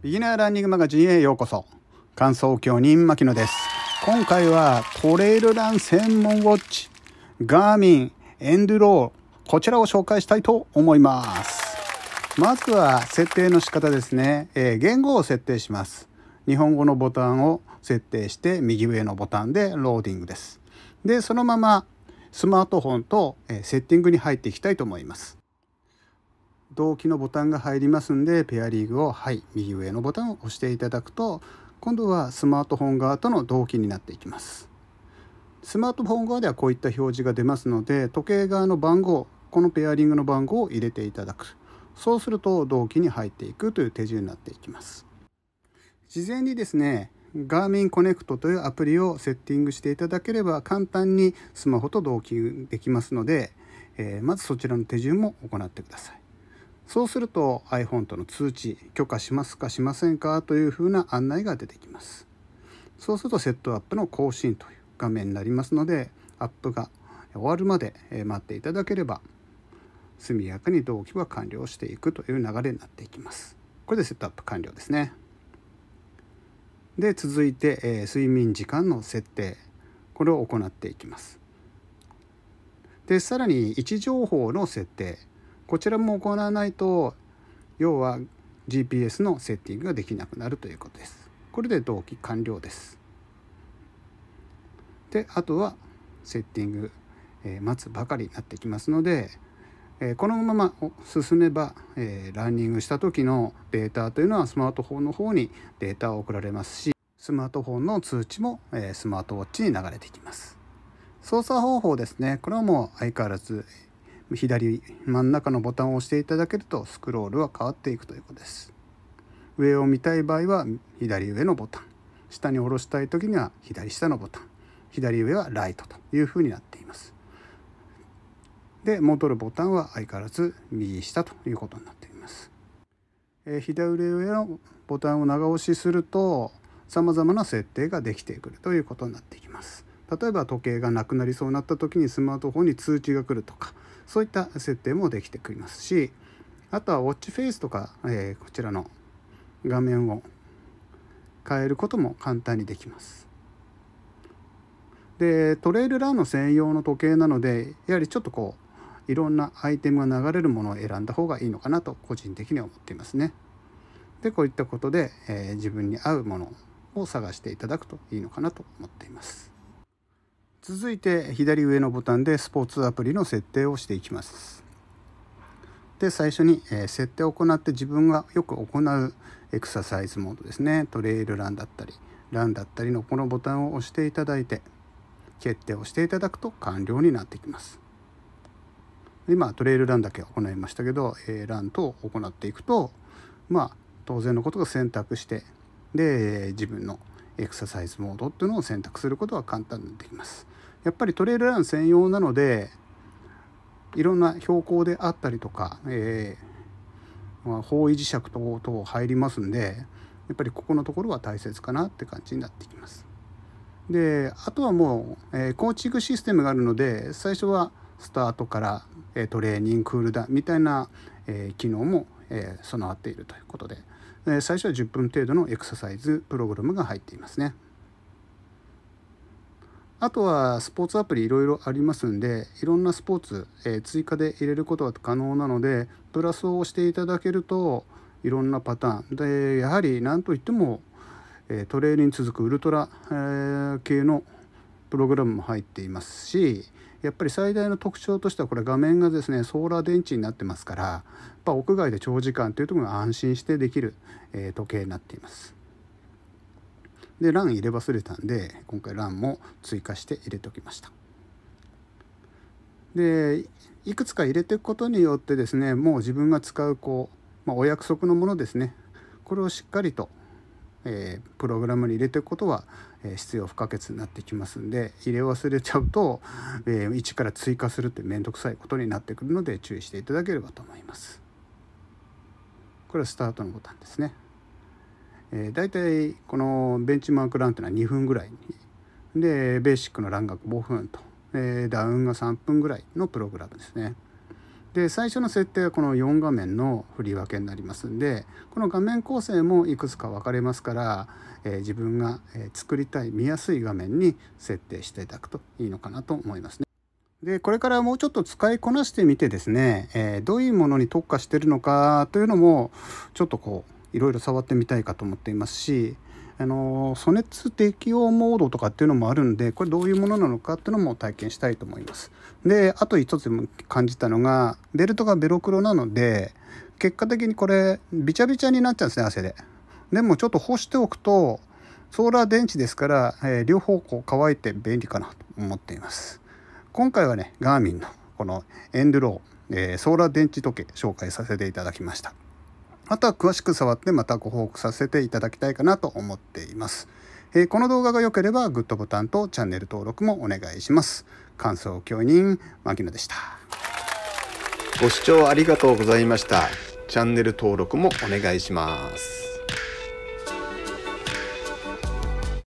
ビギナーランニングマガジンへようこそ感想教人牧野です今回はトレイルラン専門ウォッチガーミンエンドローこちらを紹介したいと思いますまずは設定の仕方ですね、えー、言語を設定します日本語のボタンを設定して右上のボタンでローディングですでそのままスマートフォンとセッティングに入っていきたいと思います同期のボタンが入りますんでペアリングをはい右上のボタンを押していただくと今度はスマートフォン側との同期になっていきますスマートフォン側ではこういった表示が出ますので時計側の番号このペアリングの番号を入れていただくそうすると同期に入っていくという手順になっていきます事前にですね Garmin Connect というアプリをセッティングしていただければ簡単にスマホと同期できますので、えー、まずそちらの手順も行ってくださいそうすると iPhone との通知許可しますかしませんかというふうな案内が出てきますそうするとセットアップの更新という画面になりますのでアップが終わるまで待っていただければ速やかに同期は完了していくという流れになっていきますこれでセットアップ完了ですねで続いて、え睡眠時間の設定これを行っていきますでさらに位置情報の設定こちらも行わないと要は GPS のセッティングができなくなるということです。これで同期完了です。であとはセッティング、えー、待つばかりになってきますので、えー、このまま進めば、えー、ランニングした時のデータというのはスマートフォンの方にデータを送られますしスマートフォンの通知も、えスマートウォッチに流れてきます。操作方法ですねこれはもう相変わらず左真ん中のボタンを押していただけるとスクロールは変わっていくということです上を見たい場合は左上のボタン下に下ろしたい時には左下のボタン左上はライトというふうになっていますで戻るボタンは相変わらず右下ということになっています、え左上のボタンを長押しすると様々な設定ができてくるということになっていきます例えば時計がなくなりそうになった時にスマートフォンに通知が来るとかそういった設定もできてくれますしあとはウォッチフェイスとか、えー、こちらの画面を変えることも簡単にできます。でトレイルランの専用の時計なのでやはりちょっとこういろんなアイテムが流れるものを選んだ方がいいのかなと個人的には思っていますね。でこういったことで、えー、自分に合うものを探していただくといいのかなと思っています。続いて左上のボタンでスポーツアプリの設定をしていきますで最初に、え設定を行って自分がよく行うエクササイズモードですねトレイルランだったりランだったりのこのボタンを押していただいて決定をしていただくと完了になってきます今トレイルランだけ行いましたけど、えランと行っていくとまあ当然のことが選択してで自分のエクササイズモードっていうのを選択することは簡単にできますやっぱりトレイルラン専用なのでいろんな標高であったりとか、えーまあ、方位磁石等々入りますんでやっぱりここのところは大切かなって感じになってきます。であとはもう、えー、構築システムがあるので最初はスタートから、えー、トレーニングクールだみたいな、えー、機能も、え備わっているということで、え最初は10分程度のエクササイズプログラムが入っていますね。あとはスポーツアプリいろいろありますんでいろんなスポーツ、え追加で入れることが可能なのでプラスを押していただけるといろんなパターンでやはり何といってもトレーニング続くウルトラ系のプログラムも入っていますしやっぱり最大の特徴としてはこれ画面がですねソーラー電池になってますからやっぱ屋外で長時間というところが安心してできる時計になっています。で欄入れ忘れたんで今回欄も追加して入れておきましたでいくつか入れていくことによってですねもう自分が使うこう、まあ、お約束のものですねこれをしっかりと、えー、プログラムに入れていくことは、えー、必要不可欠になってきますんで入れ忘れちゃうと、えー、一から追加するって面倒くさいことになってくるので注意していただければと思います。これはスタートのボタンですね。えー、大体このベンチマークランっていうのは2分ぐらいでベーシックのランが5分と、えー、ダウンが3分ぐらいのプログラムですね。で最初の設定はこの4画面の振り分けになりますんでこの画面構成もいくつか分かれますから、えー、自分が作りたい見やすい画面に設定していただくといいのかなと思いますね。でこれからもうちょっと使いこなしてみてですね、えー、どういうものに特化してるのかというのもちょっとこういろいろ触ってみたいかと思っていますしあのソネツ適用モードとかっていうのもあるんでこれどういうものなのかっていうのも体験したいと思います。であと一つも感じたのがベルトがベロ黒なので結果的にこれびちゃびちゃになっちゃうんですね汗で。でもちょっと干しておくとソーラー電池ですから、えー、両方こう乾いて便利かなと思っています。今回はねガーミンのこのエンドロー、えー、ソーラー電池時計紹介させていただきました。あとは詳しく触ってまたご報告させていただきたいかなと思っています。えー、この動画が良ければグッドボタンとチャンネル登録もお願いします。感想教員、牧野でした。ご視聴ありがとうございました。チャンネル登録もお願いします。